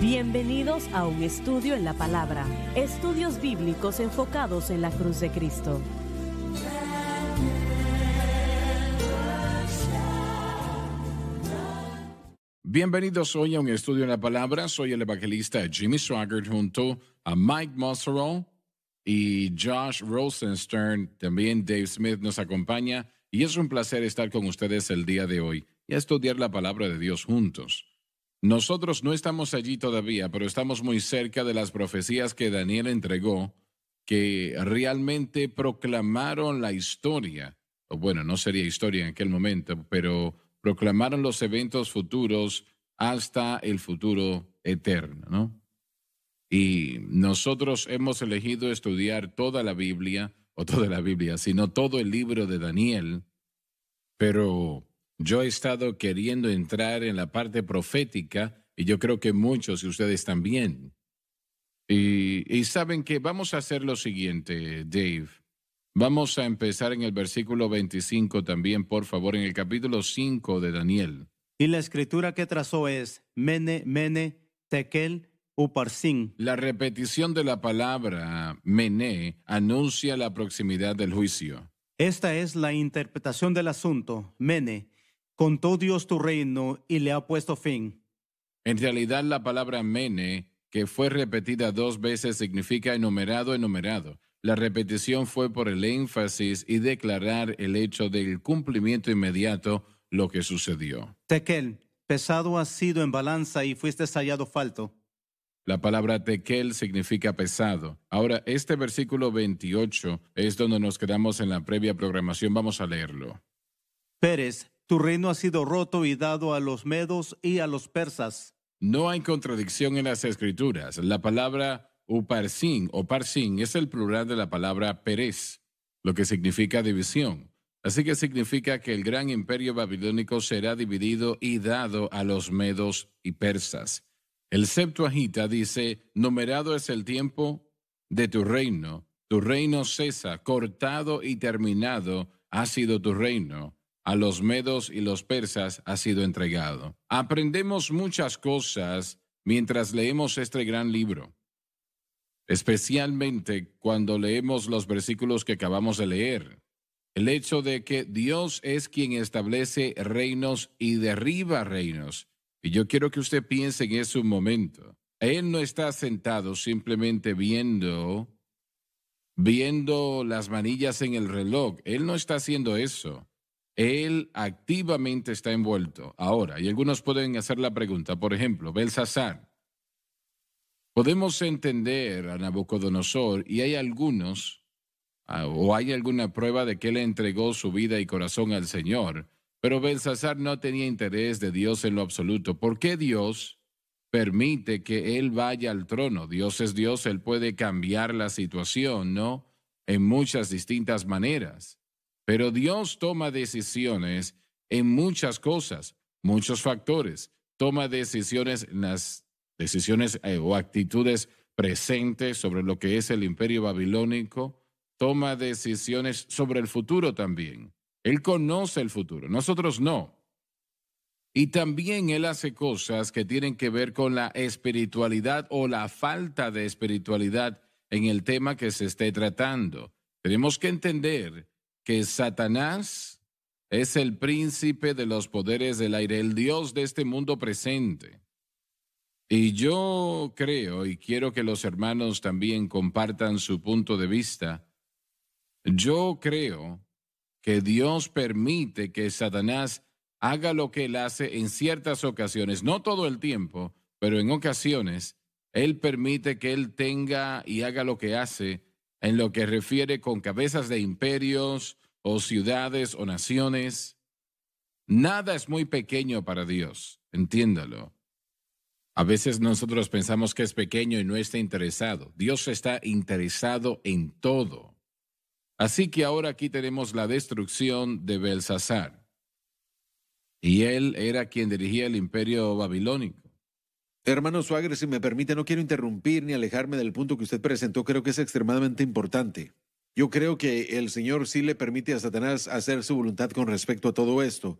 Bienvenidos a un estudio en la palabra, estudios bíblicos enfocados en la cruz de Cristo. Bienvenidos hoy a un estudio en la palabra. Soy el evangelista Jimmy Swaggart junto a Mike Mosserol y Josh Rosenstern. También Dave Smith nos acompaña y es un placer estar con ustedes el día de hoy y estudiar la palabra de Dios juntos. Nosotros no estamos allí todavía, pero estamos muy cerca de las profecías que Daniel entregó, que realmente proclamaron la historia, o bueno, no sería historia en aquel momento, pero proclamaron los eventos futuros hasta el futuro eterno, ¿no? Y nosotros hemos elegido estudiar toda la Biblia, o toda la Biblia, sino todo el libro de Daniel, pero yo he estado queriendo entrar en la parte profética y yo creo que muchos de ustedes también. Y, saben que vamos a hacer lo siguiente, Dave. Vamos a empezar en el versículo 25 también, por favor, en el capítulo 5 de Daniel. Y la escritura que trazó es Mene, Mene, Tekel, Uparsin. La repetición de la palabra Mene anuncia la proximidad del juicio. Esta es la interpretación del asunto. Mene contó Dios tu reino y le ha puesto fin. En realidad la palabra mene, que fue repetida dos veces, significa enumerado, enumerado. La repetición fue por el énfasis y declarar el hecho del cumplimiento inmediato lo que sucedió. Tekel. pesado has sido en balanza y fuiste hallado falto. La palabra tekel significa pesado. Ahora, este versículo 28 es donde nos quedamos en la previa programación. Vamos a leerlo. Pérez, tu reino ha sido roto y dado a los medos y a los persas. No hay contradicción en las escrituras. La palabra uparsin o parsin es el plural de la palabra perez, lo que significa división. Así que significa que el gran imperio babilónico será dividido y dado a los medos y persas. El Septuagita dice, numerado es el tiempo de tu reino, tu reino cesa, cortado y terminado ha sido tu reino a los medos y los persas ha sido entregado. Aprendemos muchas cosas mientras leemos este gran libro, especialmente cuando leemos los versículos que acabamos de leer. El hecho de que Dios es quien establece reinos y derriba reinos. Y yo quiero que usted piense en eso un momento. Él no está sentado simplemente viendo, viendo las manillas en el reloj. Él no está haciendo eso. Él activamente está envuelto. Ahora, y algunos pueden hacer la pregunta, por ejemplo, Belsasar. Podemos entender a Nabucodonosor y hay algunos, ah, o hay alguna prueba de que él entregó su vida y corazón al Señor, pero Belsasar no tenía interés de Dios en lo absoluto. ¿Por qué Dios permite que él vaya al trono? Dios es Dios, él puede cambiar la situación, ¿no? En muchas distintas maneras. Pero Dios toma decisiones en muchas cosas, muchos factores. Toma decisiones, en las decisiones eh, o actitudes presentes sobre lo que es el imperio babilónico. Toma decisiones sobre el futuro también. Él conoce el futuro, nosotros no. Y también Él hace cosas que tienen que ver con la espiritualidad o la falta de espiritualidad en el tema que se esté tratando. Tenemos que entender que Satanás es el príncipe de los poderes del aire, el Dios de este mundo presente. Y yo creo, y quiero que los hermanos también compartan su punto de vista, yo creo que Dios permite que Satanás haga lo que él hace en ciertas ocasiones, no todo el tiempo, pero en ocasiones, él permite que él tenga y haga lo que hace en lo que refiere con cabezas de imperios o ciudades o naciones. Nada es muy pequeño para Dios, entiéndalo. A veces nosotros pensamos que es pequeño y no está interesado. Dios está interesado en todo. Así que ahora aquí tenemos la destrucción de Belsasar. Y él era quien dirigía el imperio babilónico. Hermano Suárez, si me permite, no quiero interrumpir ni alejarme del punto que usted presentó, creo que es extremadamente importante. Yo creo que el Señor sí le permite a Satanás hacer su voluntad con respecto a todo esto,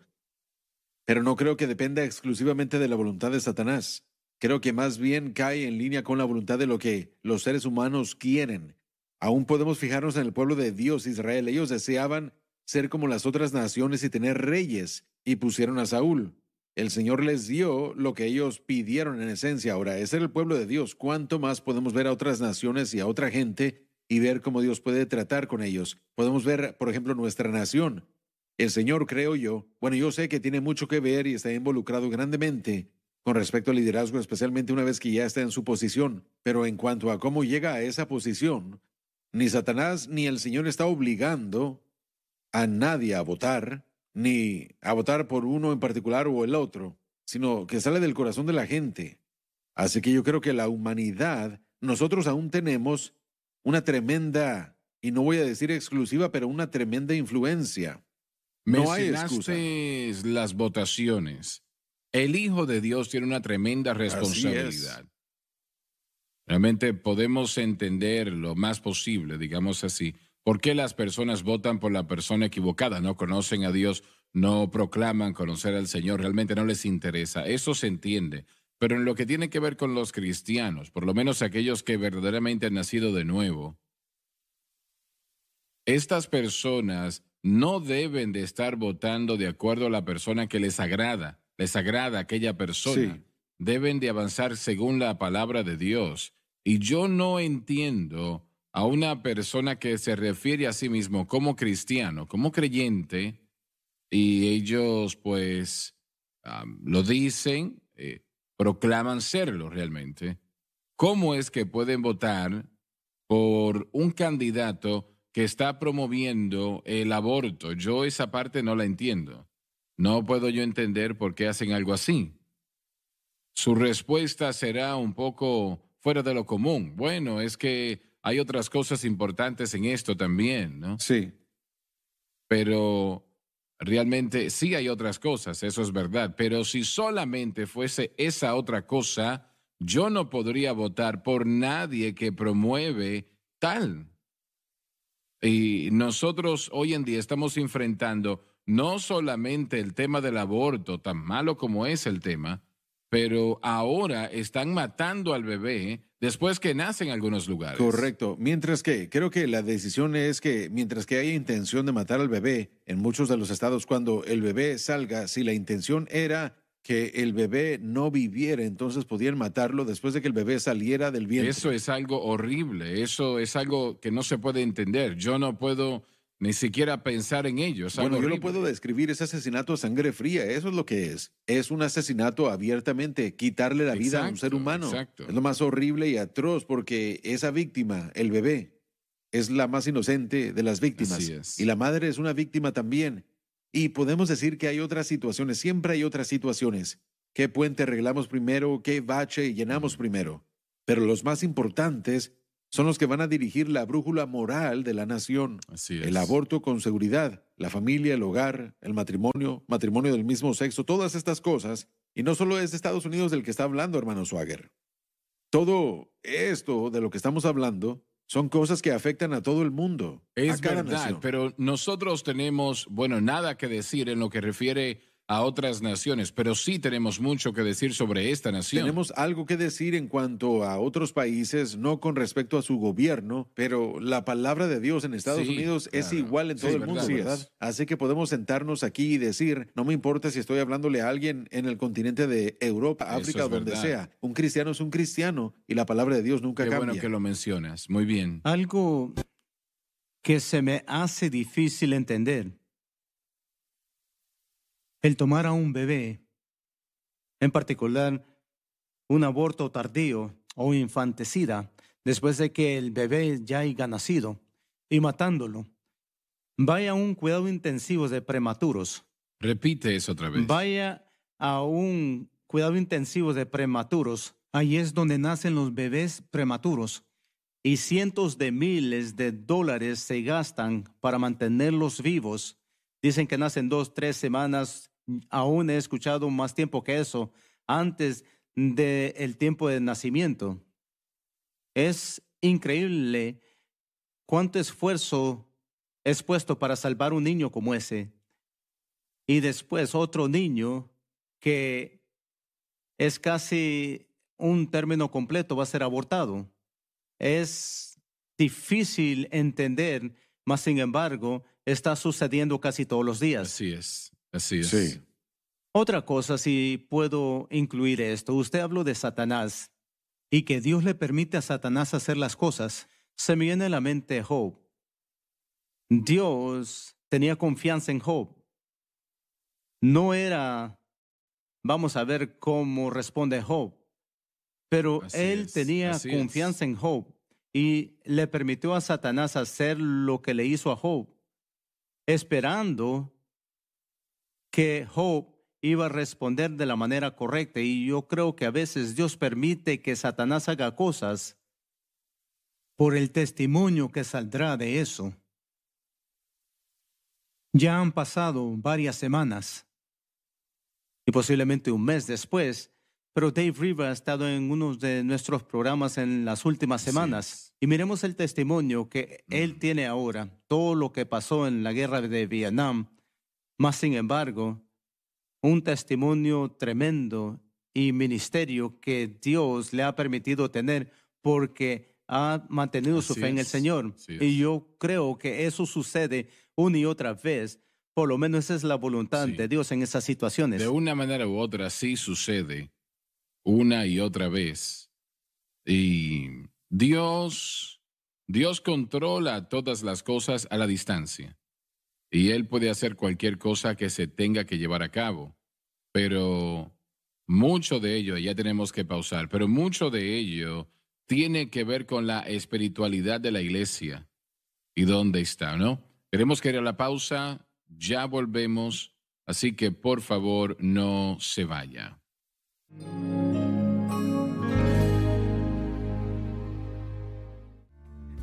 pero no creo que dependa exclusivamente de la voluntad de Satanás. Creo que más bien cae en línea con la voluntad de lo que los seres humanos quieren. Aún podemos fijarnos en el pueblo de Dios Israel. Ellos deseaban ser como las otras naciones y tener reyes, y pusieron a Saúl. El Señor les dio lo que ellos pidieron en esencia. Ahora, es el pueblo de Dios. ¿Cuánto más podemos ver a otras naciones y a otra gente y ver cómo Dios puede tratar con ellos? Podemos ver, por ejemplo, nuestra nación. El Señor, creo yo, bueno, yo sé que tiene mucho que ver y está involucrado grandemente con respecto al liderazgo, especialmente una vez que ya está en su posición. Pero en cuanto a cómo llega a esa posición, ni Satanás ni el Señor está obligando a nadie a votar ni a votar por uno en particular o el otro, sino que sale del corazón de la gente. Así que yo creo que la humanidad, nosotros aún tenemos una tremenda, y no voy a decir exclusiva, pero una tremenda influencia. No hay excusa. las votaciones. El Hijo de Dios tiene una tremenda responsabilidad. Realmente podemos entender lo más posible, digamos así, ¿Por qué las personas votan por la persona equivocada? No conocen a Dios, no proclaman conocer al Señor, realmente no les interesa. Eso se entiende. Pero en lo que tiene que ver con los cristianos, por lo menos aquellos que verdaderamente han nacido de nuevo, estas personas no deben de estar votando de acuerdo a la persona que les agrada, les agrada aquella persona. Deben de avanzar según la palabra de Dios. Y yo no entiendo a una persona que se refiere a sí mismo como cristiano, como creyente, y ellos pues lo dicen, eh, proclaman serlo realmente, ¿cómo es que pueden votar por un candidato que está promoviendo el aborto? Yo esa parte no la entiendo. No puedo yo entender por qué hacen algo así. Su respuesta será un poco fuera de lo común. Bueno, es que hay otras cosas importantes en esto también, ¿no? Sí. Pero realmente sí hay otras cosas, eso es verdad. Pero si solamente fuese esa otra cosa, yo no podría votar por nadie que promueve tal. Y nosotros hoy en día estamos enfrentando no solamente el tema del aborto, tan malo como es el tema, pero ahora están matando al bebé después que nace en algunos lugares. Correcto. Mientras que creo que la decisión es que mientras que haya intención de matar al bebé, en muchos de los estados cuando el bebé salga, si la intención era que el bebé no viviera, entonces podían matarlo después de que el bebé saliera del vientre. Eso es algo horrible, eso es algo que no se puede entender. Yo no puedo ni siquiera pensar en ellos. Bueno, yo lo puedo describir, es asesinato a sangre fría, eso es lo que es. Es un asesinato abiertamente, quitarle la vida a un ser humano. Es lo más horrible y atroz porque esa víctima, el bebé, es la más inocente de las víctimas. Y la madre es una víctima también. Y podemos decir que hay otras situaciones, siempre hay otras situaciones. ¿Qué puente arreglamos primero? ¿Qué bache llenamos primero? Pero los más importantes son los que van a dirigir la brújula moral de la nación. Así es. El aborto con seguridad, la familia, el hogar, el matrimonio, matrimonio del mismo sexo, todas estas cosas. Y no solo es Estados Unidos del que está hablando, hermano Swagger. Todo esto de lo que estamos hablando son cosas que afectan a todo el mundo. Es verdad, pero nosotros tenemos, bueno, nada que decir en lo que refiere a otras naciones, pero sí tenemos mucho que decir sobre esta nación. Tenemos algo que decir en cuanto a otros países, no con respecto a su gobierno, pero la palabra de Dios en Estados Unidos es igual en todo el mundo, ¿verdad? Así que podemos sentarnos aquí y decir, no me importa si estoy hablándole a alguien en el continente de Europa, África, donde sea, un cristiano es un cristiano y la palabra de Dios nunca Qué bueno que lo mencionas, muy bien. Algo que se me hace difícil entender el tomar a un bebé, en particular un aborto tardío o infantecida después de que el bebé ya haya nacido, y matándolo. Vaya a un cuidado intensivo de prematuros. Repite eso otra vez. Vaya a un cuidado intensivo de prematuros. Ahí es donde nacen los bebés prematuros. Y cientos de miles de dólares se gastan para mantenerlos vivos Dicen que nacen dos, tres semanas. Aún he escuchado más tiempo que eso, antes del el tiempo de nacimiento. Es increíble cuánto esfuerzo es puesto para salvar un niño como ese. Y después otro niño que es casi un término completo, va a ser abortado. Es difícil entender, mas sin embargo, está sucediendo casi todos los días. Así es, así es. Sí. Otra cosa, si puedo incluir esto, usted habló de Satanás y que Dios le permite a Satanás hacer las cosas. Se me viene a la mente Job. Dios tenía confianza en Job. No era, vamos a ver cómo responde Job, pero él tenía confianza en Job y le permitió a Satanás hacer lo que le hizo a Job esperando que Job iba a responder de la manera correcta. Y yo creo que a veces Dios permite que Satanás haga cosas por el testimonio que saldrá de eso. Ya han pasado varias semanas y posiblemente un mes después, pero Dave River ha estado en uno de nuestros programas en las últimas semanas. Y miremos el testimonio que él mm. tiene ahora, todo lo que pasó en la guerra de Vietnam. Más sin embargo, un testimonio tremendo y ministerio que Dios le ha permitido tener porque ha mantenido su fe en el Señor. Y yo creo que eso sucede una y otra vez. Por lo menos esa es la voluntad de Dios en esas situaciones. De una manera u otra sí sucede una y otra vez. Y Dios, Dios controla todas las cosas a la distancia. Y Él puede hacer cualquier cosa que se tenga que llevar a cabo. Pero mucho de ello, ya tenemos que pausar, pero mucho de ello tiene que ver con la espiritualidad de la iglesia y dónde está, ¿no? Queremos que ir la pausa, ya volvemos, así que por favor no se vaya.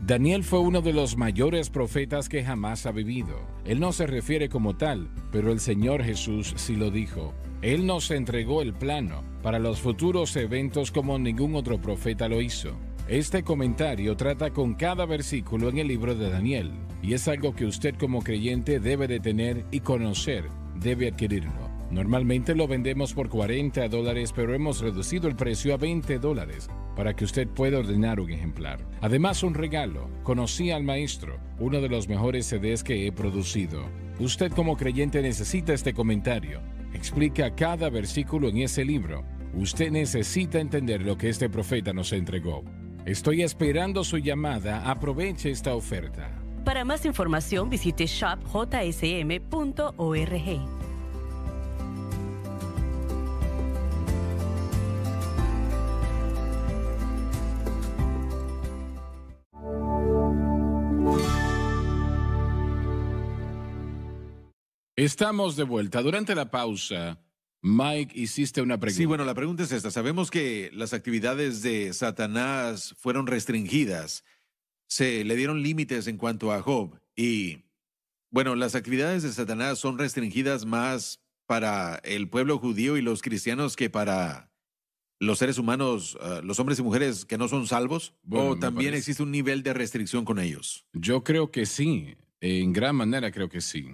Daniel fue uno de los mayores profetas que jamás ha vivido. Él no se refiere como tal, pero el Señor Jesús sí lo dijo. Él nos entregó el plano para los futuros eventos como ningún otro profeta lo hizo. Este comentario trata con cada versículo en el libro de Daniel, y es algo que usted como creyente debe de tener y conocer, debe adquirirlo. Normalmente lo vendemos por 40 dólares, pero hemos reducido el precio a 20 dólares para que usted pueda ordenar un ejemplar. Además, un regalo. Conocí al maestro, uno de los mejores CDs que he producido. Usted como creyente necesita este comentario. Explica cada versículo en ese libro. Usted necesita entender lo que este profeta nos entregó. Estoy esperando su llamada. Aproveche esta oferta. Para más información visite shopjsm.org. Estamos de vuelta. Durante la pausa, Mike, hiciste una pregunta. Sí, bueno, la pregunta es esta. Sabemos que las actividades de Satanás fueron restringidas. Se le dieron límites en cuanto a Job. Y, bueno, las actividades de Satanás son restringidas más para el pueblo judío y los cristianos que para los seres humanos, eh, los hombres y mujeres que no son salvos? ¿O también existe un nivel de restricción con ellos? Yo creo que sí. En gran manera creo que sí.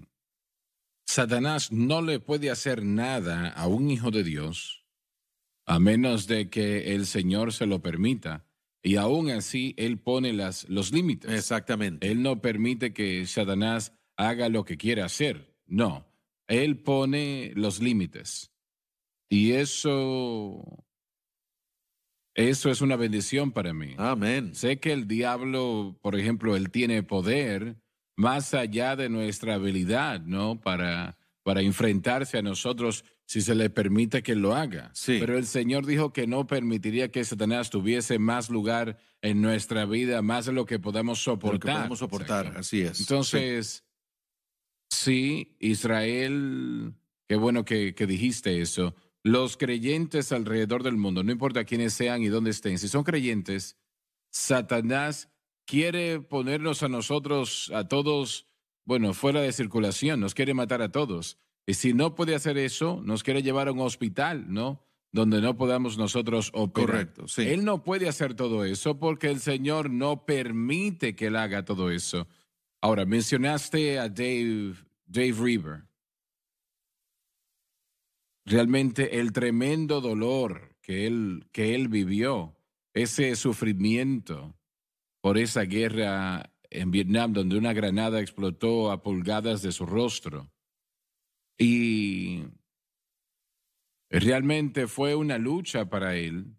Satanás no le puede hacer nada a un hijo de Dios a menos de que el Señor se lo permita. Y aún así, Él pone las, los límites. Exactamente. Él no permite que Satanás haga lo que quiere hacer. No, Él pone los límites. Y eso, eso es una bendición para mí. Amén. Sé que el diablo, por ejemplo, Él tiene poder más allá de nuestra habilidad, ¿no? Para, para enfrentarse a nosotros si se le permite que lo haga. Sí. Pero el Señor dijo que no permitiría que Satanás tuviese más lugar en nuestra vida, más de lo que podamos soportar. Lo que podemos soportar, así es. Entonces, sí. Israel, qué bueno que, que dijiste eso. Los creyentes alrededor del mundo, no importa quiénes sean y dónde estén, si son creyentes, Satanás quiere ponernos a nosotros, a todos, bueno, fuera de circulación, nos quiere matar a todos. Y si no puede hacer eso, nos quiere llevar a un hospital, ¿no? Donde no podamos nosotros operar. Correcto, Él no puede hacer todo eso porque el Señor no permite que Él haga todo eso. Ahora, mencionaste a Dave, Dave Reaver. Realmente el tremendo dolor que él, que él vivió, ese sufrimiento, por esa guerra en Vietnam donde una granada explotó a pulgadas de su rostro. Y realmente fue una lucha para él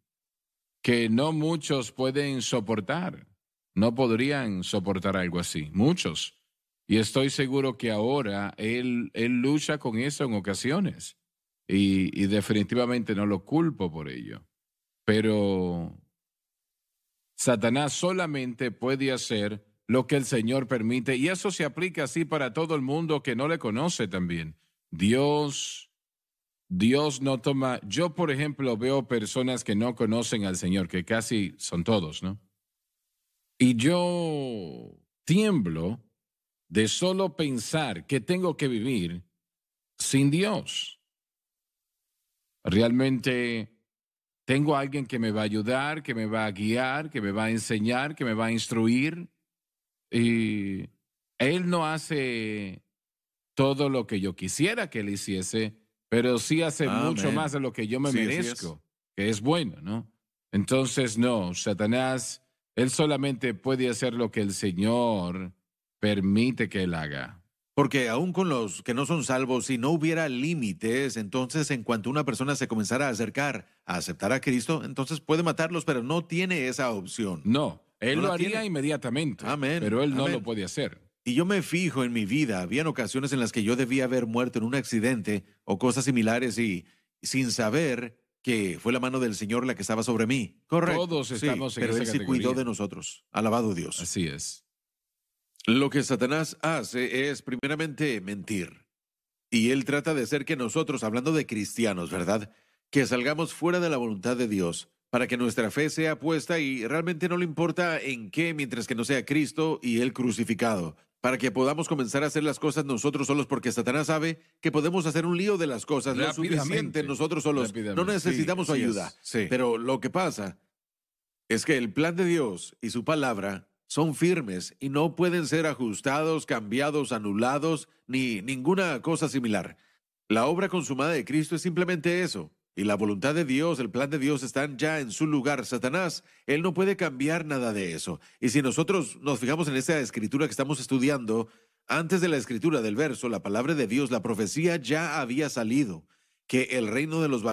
que no muchos pueden soportar, no podrían soportar algo así, muchos. Y estoy seguro que ahora él, él lucha con eso en ocasiones y definitivamente no lo culpo por ello. Pero Satanás solamente puede hacer lo que el Señor permite y eso se aplica así para todo el mundo que no le conoce también. Dios, Dios no toma, yo por ejemplo veo personas que no conocen al Señor, que casi son todos, ¿no? Y yo tiemblo de solo pensar que tengo que vivir sin Dios. Realmente tengo a alguien que me va a ayudar, que me va a guiar, que me va a enseñar, que me va a instruir. Y él no hace todo lo que yo quisiera que él hiciese, pero sí hace ah, mucho más de lo que yo me merezco, que es bueno, ¿no? Entonces, no, Satanás, él solamente puede hacer lo que el Señor permite que él haga. Porque aún con los que no son salvos, si no hubiera límites, entonces en cuanto una persona se comenzara a acercar a aceptar a Cristo, entonces puede matarlos, pero no tiene esa opción. No, él lo haría inmediatamente. Amén. Pero él no lo puede hacer. Y yo me fijo en mi vida, habían ocasiones en las que yo debía haber muerto en un accidente o cosas similares y sin saber que fue la mano del Señor la que estaba sobre mí. Correcto. Todos estamos en Pero Él cuidó de nosotros. Alabado Dios. Así es. Lo que Satanás hace es primeramente mentir. Y él trata de hacer que nosotros, hablando de cristianos, ¿verdad? Que salgamos fuera de la voluntad de Dios, para que nuestra fe sea puesta y realmente no le importa en qué mientras que no sea Cristo y Él crucificado, para que podamos comenzar a hacer las cosas nosotros solos, porque Satanás sabe que podemos hacer un lío de las cosas lo nosotros solos. No necesitamos ayuda. Pero lo que pasa es que el plan de Dios y su palabra son firmes y no pueden ser ajustados, cambiados, anulados, ni ninguna cosa similar. La obra consumada de Cristo es simplemente eso. Y la voluntad de Dios, el plan de Dios están ya en su lugar. Satanás, él no puede cambiar nada de eso. Y si nosotros nos fijamos en esta escritura que estamos estudiando, antes de la escritura del verso, la palabra de Dios, la profecía ya había salido, que el reino de los...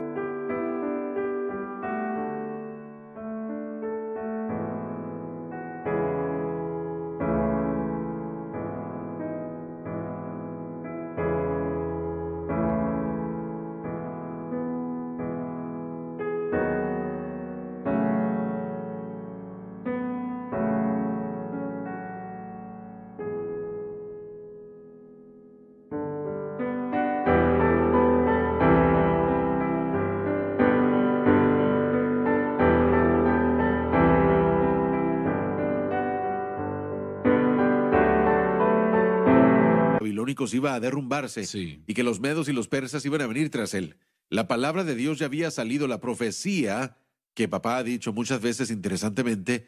iba a derrumbarse y que los medos y los persas iban a venir tras él. La palabra de Dios ya había salido, la profecía, que papá ha dicho muchas veces interesantemente,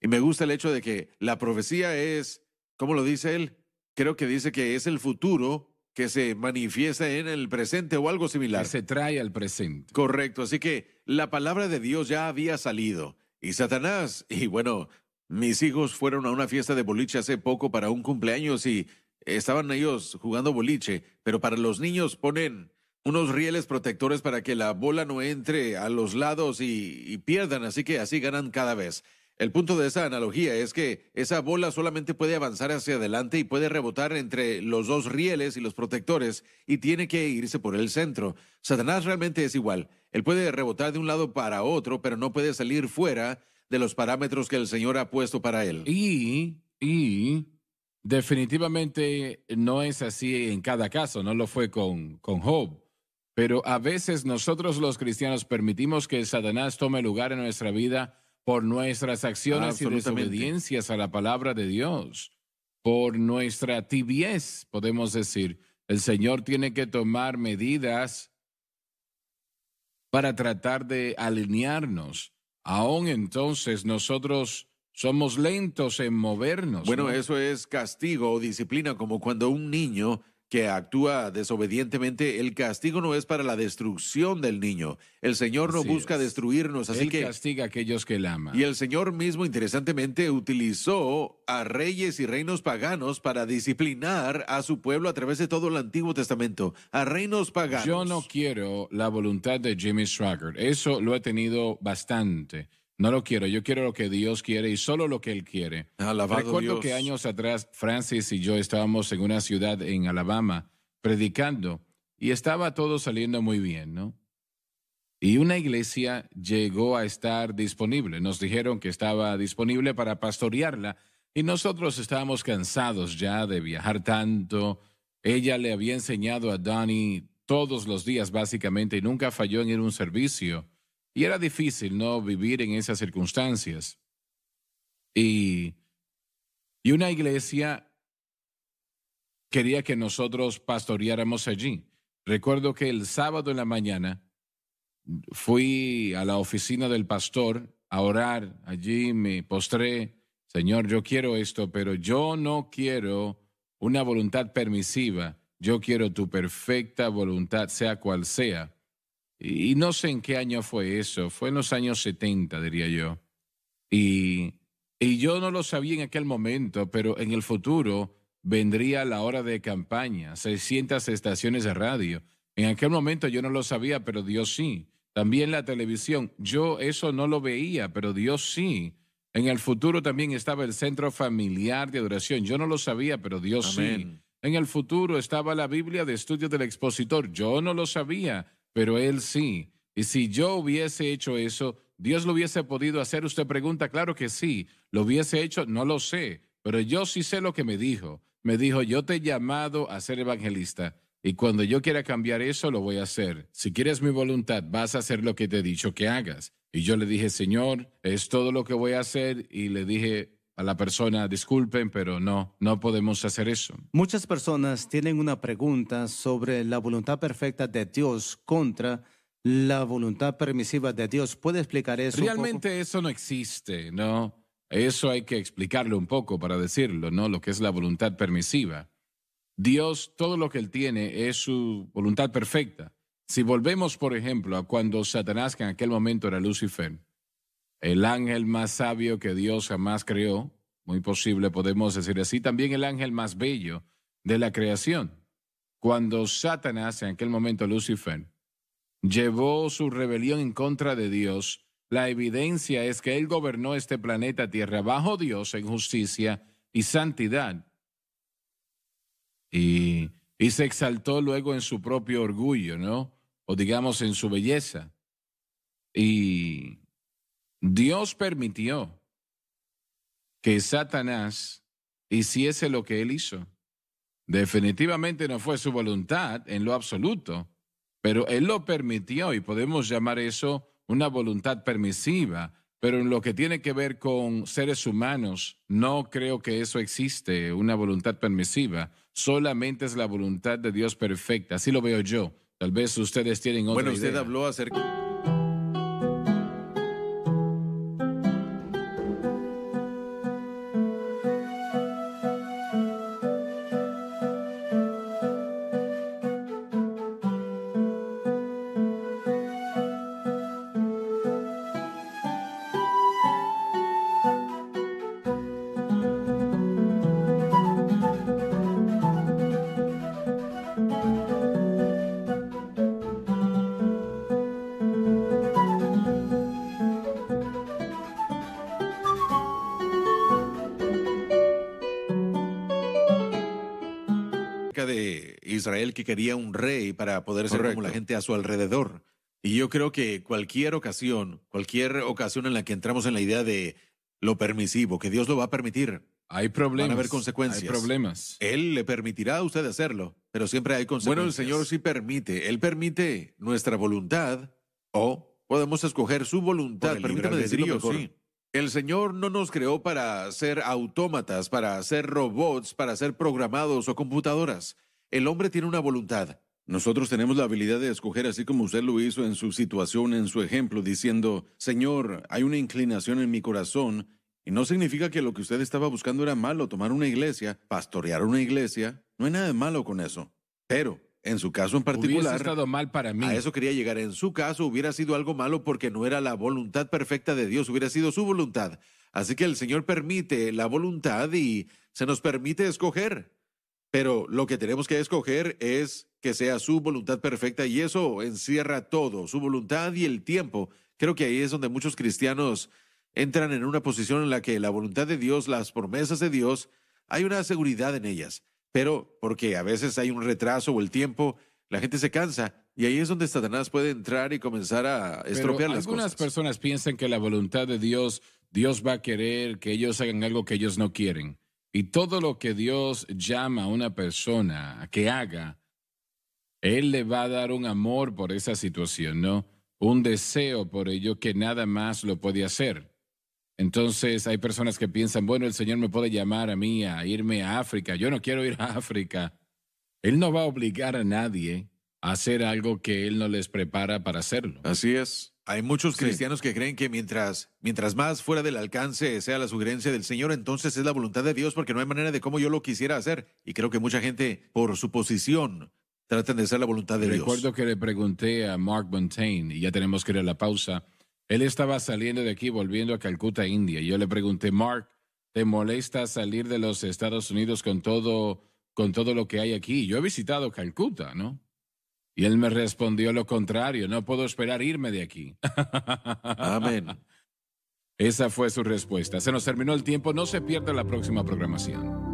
y me gusta el hecho de que la profecía es, ¿cómo lo dice él? Creo que dice que es el futuro que se manifiesta en el presente o algo similar. Que se trae al presente. Correcto, así que la palabra de Dios ya había salido. Y Satanás, y bueno, mis hijos fueron a una fiesta de boliche hace poco para un cumpleaños y estaban ellos jugando boliche, pero para los niños ponen unos rieles protectores para que la bola no entre a los lados y, pierdan, así que así ganan cada vez. El punto de esa analogía es que esa bola solamente puede avanzar hacia adelante y puede rebotar entre los dos rieles y los protectores y tiene que irse por el centro. Satanás realmente es igual. Él puede rebotar de un lado para otro, pero no puede salir fuera de los parámetros que el Señor ha puesto para él. Y, y Definitivamente no es así en cada caso, no lo fue con, Job. Pero a veces nosotros los cristianos permitimos que Satanás tome lugar en nuestra vida por nuestras ah, acciones y desobediencias a la palabra de Dios, por nuestra tibiez, podemos decir. El Señor tiene que tomar medidas para tratar de alinearnos. Aún entonces nosotros somos lentos en movernos. Bueno, eso es castigo o disciplina, como cuando un niño que actúa desobedientemente, el castigo no es para la destrucción del niño. El Señor no busca destruirnos, así que castiga a aquellos que le aman. Y el Señor mismo, interesantemente, utilizó a reyes y reinos paganos para disciplinar a su pueblo a través de todo el Antiguo Testamento, a reinos paganos. Yo no quiero la voluntad de Jimmy Swaggart. Eso lo he tenido bastante. No lo quiero, yo quiero lo que Dios quiere y solo lo que Él quiere. Alabado Recuerdo que años atrás Francis y yo estábamos en una ciudad en Alabama predicando y estaba todo saliendo muy bien, ¿no? Y una iglesia llegó a estar disponible. Nos dijeron que estaba disponible para pastorearla y nosotros estábamos cansados ya de viajar tanto. Ella le había enseñado a Donnie todos los días básicamente y nunca falló en ir a un servicio. Y era difícil, ¿no? Vivir en esas circunstancias. Y, y una iglesia quería que nosotros pastoreáramos allí. Recuerdo que el sábado en la mañana fui a la oficina del pastor a orar. Allí me postré. Señor, yo quiero esto, pero yo no quiero una voluntad permisiva. Yo quiero tu perfecta voluntad, sea cual sea. Y no sé en qué año fue eso, fue en los años 70, diría yo. Y, yo no lo sabía en aquel momento, pero en el futuro vendría la hora de campaña, 600 estaciones de radio. En aquel momento yo no lo sabía, pero Dios sí. También la televisión, yo eso no lo veía, pero Dios sí. En el futuro también estaba el centro familiar de adoración, yo no lo sabía, pero Dios sí. En el futuro estaba la Biblia de estudios del expositor, yo no lo sabía, pero él sí. Y si yo hubiese hecho eso, ¿Dios lo hubiese podido hacer? Usted pregunta, claro que sí. ¿Lo hubiese hecho? No lo sé, pero yo sí sé lo que me dijo. Me dijo, yo te he llamado a ser evangelista y cuando yo quiera cambiar eso, lo voy a hacer. Si quieres mi voluntad, vas a hacer lo que te he dicho que hagas. Y yo le dije, Señor, es todo lo que voy a hacer. Y le dije, a la persona, disculpen, pero no, no podemos hacer eso. Muchas personas tienen una pregunta sobre la voluntad perfecta de Dios contra la voluntad permisiva de Dios. ¿Puede explicar eso? Realmente eso no existe, ¿no? Eso hay que explicarlo un poco para decirlo, ¿no? Lo que es la voluntad permisiva. Dios, todo lo que Él tiene es su voluntad perfecta. Si volvemos, por ejemplo, a cuando Satanás, que en aquel momento era Lucifer, el ángel más sabio que Dios jamás creó, muy posible podemos decir así, también el ángel más bello de la creación. Cuando Satanás, en aquel momento Lucifer, llevó su rebelión en contra de Dios, la evidencia es que él gobernó este planeta Tierra bajo Dios en justicia y santidad. Y, se exaltó luego en su propio orgullo, ¿no? O digamos en su belleza. Y Dios permitió que Satanás hiciese lo que él hizo. Definitivamente no fue su voluntad en lo absoluto, pero él lo permitió y podemos llamar eso una voluntad permisiva, pero en lo que tiene que ver con seres humanos, no creo que eso existe, una voluntad permisiva, solamente es la voluntad de Dios perfecta, así lo veo yo. Tal vez ustedes tienen otra Bueno, usted habló acerca quería un rey para poder ser como la gente a su alrededor. Y yo creo que cualquier ocasión, cualquier ocasión en la que entramos en la idea de lo permisivo, que Dios lo va a permitir. Hay problemas. Van a haber consecuencias. problemas. Él le permitirá a usted hacerlo, pero siempre hay consecuencias. Bueno, el Señor sí permite. Él permite nuestra voluntad o podemos escoger su voluntad. Permítame El Señor no nos creó para ser autómatas, para ser robots, para ser programados o computadoras. El hombre tiene una voluntad. Nosotros tenemos la habilidad de escoger, así como usted lo hizo en su situación, en su ejemplo, diciendo, Señor, hay una inclinación en mi corazón, y no significa que lo que usted estaba buscando era malo, tomar una iglesia, pastorear una iglesia, no hay nada de malo con eso. Pero, en su caso en particular, estado mal para mí. A eso quería llegar. En su caso hubiera sido algo malo porque no era la voluntad perfecta de Dios, hubiera sido su voluntad. Así que el Señor permite la voluntad y se nos permite escoger. Pero lo que tenemos que escoger es que sea su voluntad perfecta y eso encierra todo, su voluntad y el tiempo. Creo que ahí es donde muchos cristianos entran en una posición en la que la voluntad de Dios, las promesas de Dios, hay una seguridad en ellas, pero porque a veces hay un retraso o el tiempo, la gente se cansa y ahí es donde Satanás puede entrar y comenzar a estropear las cosas. Algunas personas piensan que la voluntad de Dios, Dios va a querer que ellos hagan algo que ellos no quieren. Y todo lo que Dios llama a una persona a que haga, Él le va a dar un amor por esa situación, ¿no? Un deseo por ello que nada más lo puede hacer. Entonces hay personas que piensan, bueno, el Señor me puede llamar a mí a irme a África, yo no quiero ir a África. Él no va a obligar a nadie a hacer algo que Él no les prepara para hacerlo. Así es. Hay muchos cristianos que creen que mientras, mientras más fuera del alcance sea la sugerencia del Señor, entonces es la voluntad de Dios porque no hay manera de cómo yo lo quisiera hacer. Y creo que mucha gente, por su posición, trata de hacer la voluntad de Dios. Recuerdo que le pregunté a Mark Montaigne, y ya tenemos que ir a la pausa. Él estaba saliendo de aquí, volviendo a Calcuta, India. Y yo le pregunté, Mark, ¿te molesta salir de los Estados Unidos con todo, con todo lo que hay aquí? Yo he visitado Calcuta, ¿no? Y él me respondió lo contrario, no puedo esperar irme de aquí. Amén. Esa fue su respuesta. Se nos terminó el tiempo, no se pierda la próxima programación.